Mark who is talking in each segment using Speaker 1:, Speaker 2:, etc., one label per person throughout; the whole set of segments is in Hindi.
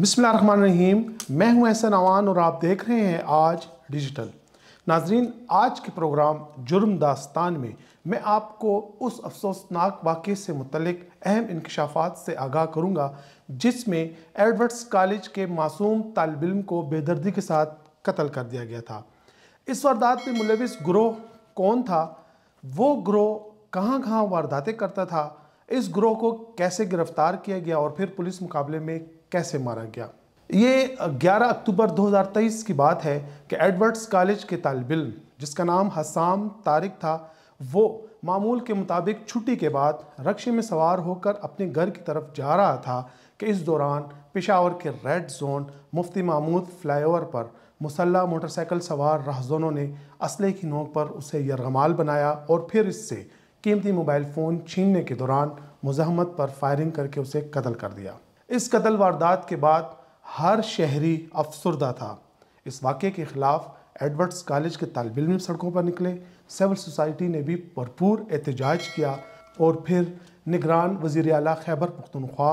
Speaker 1: रहीम मैं हूं ऐसा नवान और आप देख रहे हैं आज डिजिटल नाजरीन आज के प्रोग्राम जुर्म दास्तान में मैं आपको उस अफसोसनाक वाक़े से मुतलिक अहम इंकशाफात से आगाह करूंगा जिसमें एडवर्ड्स कॉलेज के मासूम तालब इम को बेदर्दी के साथ कत्ल कर दिया गया था इस वारदात में मुलविस ग्रोह कौन था वो ग्रोह कहाँ कहाँ वारदातें करता था इस ग्रोह को कैसे गिरफ्तार किया गया और फिर पुलिस मुकाबले में कैसे मारा गया ये 11 अक्टूबर 2023 की बात है कि एडवर्ड्स कॉलेज के तालब इम जिसका नाम हसाम तारिक था वो मामूल के मुताबिक छुट्टी के बाद रक्शे में सवार होकर अपने घर की तरफ जा रहा था कि इस दौरान पेशावर के red zone Mufti Mahmood flyover पर मुसल्ला मोटरसाइकिल सवार रहजोनों ने असले की नोक पर उसे यरगमाल बनाया और फिर इससे कीमती मोबाइल फ़ोन छीनने के दौरान मुजहमत पर फायरिंग करके उसे कत्ल कर दिया इस कत्ल वारदात के बाद हर शहरी अफसरदा था इस वाक़े के ख़िलाफ़ एडवर्ड्स कॉलेज के तालब इम सड़कों पर निकले सिविल सोसाइटी ने भी भरपूर एहतजाज किया और फिर निगरान वजीर अला खैबर पख्तनख्वा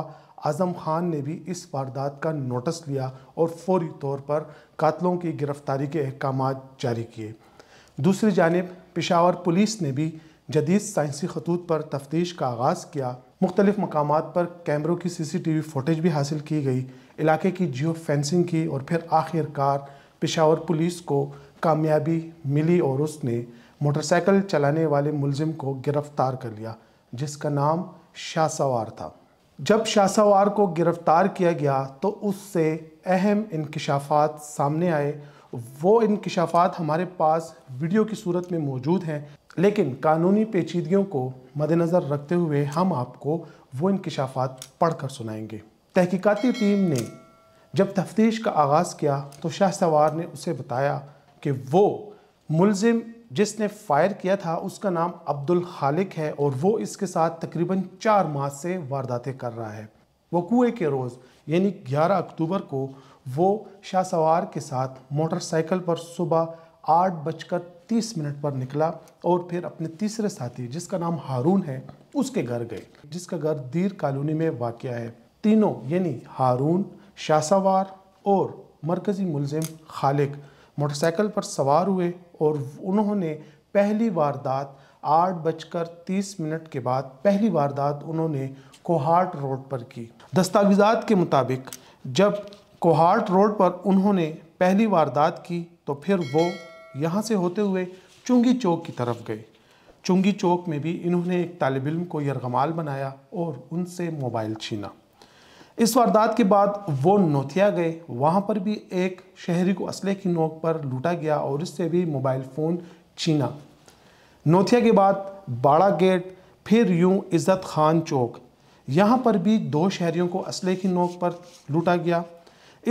Speaker 1: आज़म खान ने भी इस वारदात का नोटिस लिया और फौरी तौर पर कातलों की गिरफ्तारी के अहकाम जारी किए दूसरी जानब पेशावर पुलिस ने भी जदीद साइंसी खतूत पर तफ्तीश का आगाज़ किया मुख्तलिफ मकाम पर कैमरों की C C T V footage भी हासिल की गई इलाके की जियो फेंसिंग की और फिर आखिरकार पेशावर पुलिस को कामयाबी मिली और उसने मोटरसाइकिल चलाने वाले मुलजिम को गिरफ्तार कर लिया जिसका नाम शाहसवार था जब शाहसवार को गिरफ्तार किया गया तो उससे अहम इनकशाफात सामने आए वो इनकशाफात हमारे पास वीडियो की सूरत में मौजूद हैं लेकिन कानूनी पेचीदगियों को मद्नज़र रखते हुए हम आपको वो इंकशाफात पढ़कर सुनाएंगे तहकीकती टीम ने जब तफ्तीश का आगाज़ किया तो शाह सवार ने उसे बताया कि वो मुलजिम जिसने फायर किया था उसका नाम अब्दुल खालिक है और वो इसके साथ तकरीबन चार माह से वारदातें कर रहा है वकूए के रोज़ यानी 11 अक्टूबर को वो शाह सवार के साथ मोटरसाइकिल पर सुबह आठ बजकर तीस मिनट पर निकला और फिर अपने तीसरे साथी जिसका नाम हारून है उसके घर गए जिसका घर दीर कॉलोनी में वाक़ है तीनों यानी हारून शासावार और मरकज़ी मुलजिम खालिक मोटरसाइकिल पर सवार हुए और उन्होंने पहली वारदात आठ बजकर तीस मिनट के बाद पहली वारदात उन्होंने कोहाट रोड पर की दस्तावेजात के मुताबिक जब कोहाट रोड पर उन्होंने पहली वारदात की तो फिर वो यहाँ से होते हुए चुंगी चौक की तरफ गए चुंगी चौक में भी इन्होंने एक तालब इम को यरगमाल बनाया और उनसे मोबाइल छीना इस वारदात के बाद वो नोथिया गए वहाँ पर भी एक शहरी को असले की नोक पर लूटा गया और इससे भी मोबाइल फ़ोन छीना नोथिया के बाद बाड़ा गेट फिर यूं इज़्ज़त खान चौक यहाँ पर भी दो शहरियों को असले की नोक पर लूटा गया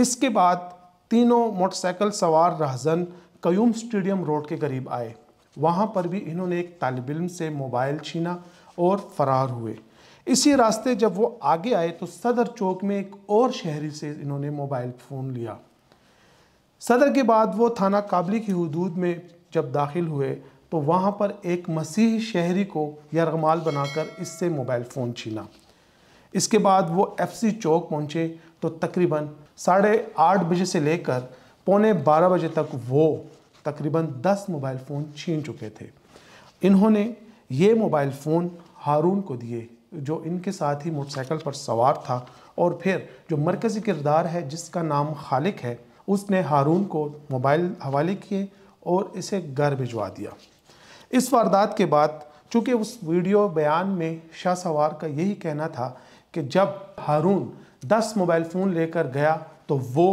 Speaker 1: इसके बाद तीनों मोटरसाइकिल सवार रहजन कयूम स्टेडियम रोड के करीब आए वहाँ पर भी इन्होंने एक तालब इम से मोबाइल छीना और फरार हुए इसी रास्ते जब वो आगे आए तो सदर चौक में एक और शहरी से इन्होंने मोबाइल फ़ोन लिया सदर के बाद वो थाना काबली की हदूद में जब दाखिल हुए तो वहाँ पर एक मसीह शहरी को यरगमाल बनाकर इससे मोबाइल फ़ोन छीना इसके बाद वो एफसी चौक पहुँचे तो तकरीबन साढ़े आठ बजे से लेकर पौने बारह बजे तक वो तकरीबन दस मोबाइल फ़ोन छीन चुके थे इन्होंने ये मोबाइल फ़ोन हारून को दिए जो इनके साथ ही मोटरसाइकिल पर सवार था और फिर जो मरकज़ी किरदार है जिसका नाम खालिक है उसने हारून को मोबाइल हवाले किए और इसे घर भिजवा दिया इस वारदात के बाद चूँकि उस वीडियो बयान में शाह सवार का यही कहना था कि जब हारून 10 मोबाइल फ़ोन लेकर गया तो वो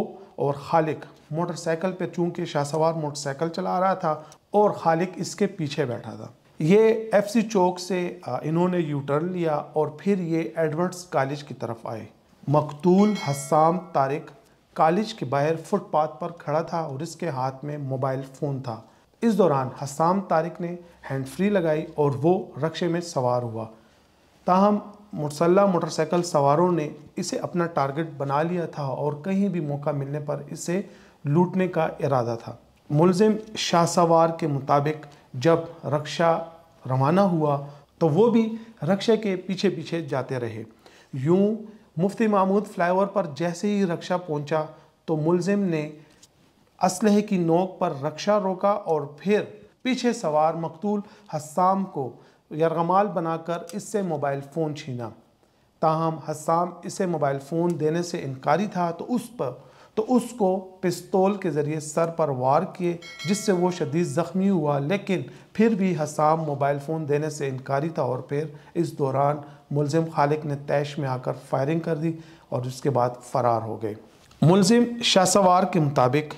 Speaker 1: और खालिक मोटरसाइकिल पे चूंकि शाहसवार मोटरसाइकिल चला रहा था और खालिक इसके पीछे बैठा था ये एफसी चौक से इन्होंने यू टर्न लिया और फिर ये एडवर्ड्स कॉलेज की तरफ आए मकतूल हसाम तारिक कॉलेज के बाहर फुटपाथ पर खड़ा था और इसके हाथ में मोबाइल फ़ोन था इस दौरान हसाम तारिक ने हैंड फ्री लगाई और वो रक्शे में सवार हुआ ताहम मुसल्ला मोटरसाइकिल सवारों ने इसे अपना टारगेट बना लिया था और कहीं भी मौका मिलने पर इसे लूटने का इरादा था मुलजिम शाहसवार के मुताबिक जब रक्षा रवाना हुआ तो वो भी रक्षा के पीछे पीछे जाते रहे यूं मुफ्ती महमूद फ्लाईओवर पर जैसे ही रक्षा पहुंचा तो मुलजिम ने असलहे की नोक पर रक्षा रोका और फिर पीछे सवार मकतूल हस्साम को यरगमाल बनाकर इससे मोबाइल फ़ोन छीना ताहम हस्साम इसे मोबाइल फ़ोन देने से इनकारी था तो उस पर तो उसको पिस्तौल के ज़रिए सर पर वार किए जिससे वो शदीद ज़ख्मी हुआ लेकिन फिर भी हसाम मोबाइल फ़ोन देने से इनकारी था और फिर इस दौरान मुलजिम खालिक ने तैश में आकर फायरिंग कर दी और उसके बाद फ़रार हो गए मुलजिम शाहसवार के मुताबिक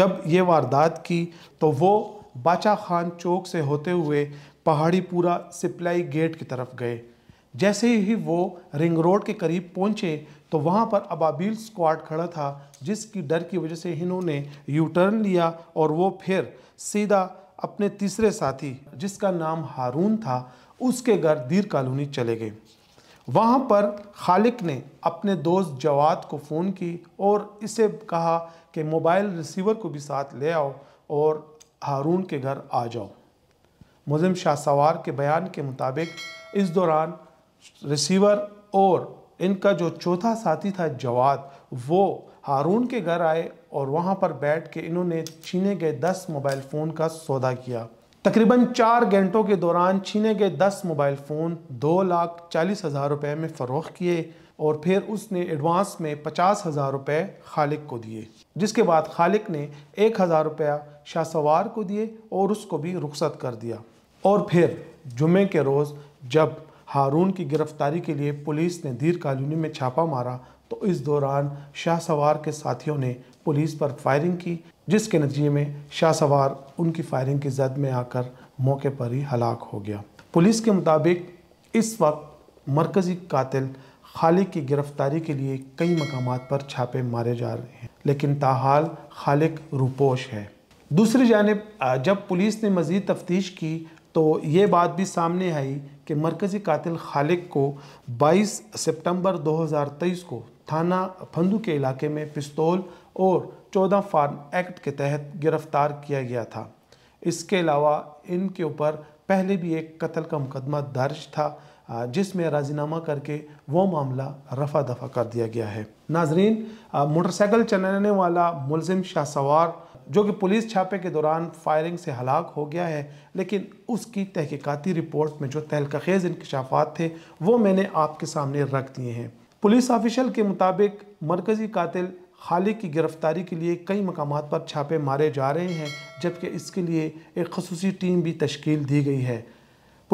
Speaker 1: जब ये वारदात की तो वो बाचा खान चौक से होते हुए पहाड़ीपुरा सिप्लाई गेट की तरफ गए जैसे ही वो रिंग रोड के करीब पहुंचे तो वहाँ पर अबाबील स्क्वाड खड़ा था जिसकी डर की वजह से इन्होंने यू टर्न लिया और वो फिर सीधा अपने तीसरे साथी जिसका नाम हारून था उसके घर दीर कॉलोनी चले गए वहाँ पर खालिक ने अपने दोस्त जवाद को फ़ोन की और इसे कहा कि मोबाइल रिसीवर को भी साथ ले आओ और हारून के घर आ जाओ मुजम शाह सवार के बयान के मुताबिक इस दौरान रिसीवर और इनका जो चौथा साथी था जवाद वो हारून के घर आए और वहाँ पर बैठ के इन्होंने छीने गए दस मोबाइल फ़ोन का सौदा किया तकरीबन चार घंटों के दौरान छीने गए दस मोबाइल फ़ोन दो लाख चालीस हज़ार रुपये में फ़रोख किए और फिर उसने एडवांस में पचास हज़ार रुपये खालिक को दिए जिसके बाद खालिक ने एक हज़ार रुपया शाह सवार को दिए और उसको भी रुखसत कर दिया और फिर जुमे के रोज़ जब हारून की गिरफ्तारी के लिए पुलिस ने धीर कॉलोनी में छापा मारा तो इस दौरान शाह सवार के साथियों ने पुलिस पर फायरिंग की जिसके नतीजे में शाह सवार उनकी फायरिंग की जद में आकर मौके पर ही हलाक हो गया पुलिस के मुताबिक इस वक्त मरकज़ी कातिल खालिक की गिरफ्तारी के लिए कई मकाम पर छापे मारे जा रहे हैं लेकिन ताहाल खालिक रुपोश है दूसरी जानब जब पुलिस ने मज़ीद तफ्तीश की तो ये बात भी सामने आई कि मरकज़ी कातिल खालिक को 22 सितंबर 2023 को थाना फंदू के इलाके में पिस्तौल और 14 फार्म एक्ट के तहत गिरफ्तार किया गया था इसके अलावा इनके ऊपर पहले भी एक कत्ल का मुकदमा दर्ज था जिसमें राजीनामा करके वो मामला रफा दफा कर दिया गया है नाजरीन मोटरसाइकिल चलाने वाला मुलजिम शाह सवार जो कि पुलिस छापे के दौरान फायरिंग से हलाक हो गया है लेकिन उसकी तहकीक़ती रिपोर्ट में जो खेज इंकशाफात थे वो मैंने आपके सामने रख दिए हैं पुलिस ऑफिशल के मुताबिक मरकज़ी कातिल खालिक की गिरफ्तारी के लिए कई मकाम पर छापे मारे जा रहे हैं जबकि इसके लिए एक खसूसी टीम भी तश्कील दी गई है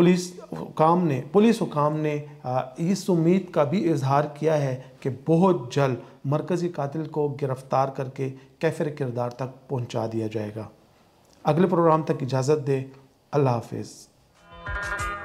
Speaker 1: पुलिस हुकाम ने पुलिस हुकाम ने इस उम्मीद का भी इजहार किया है कि बहुत जल्द मरकज़ी कातिल को गिरफ़्तार करके कैफर किरदार तक पहुँचा दिया जाएगा अगले प्रोग्राम तक इजाज़त दे अल्लाह हाफिज़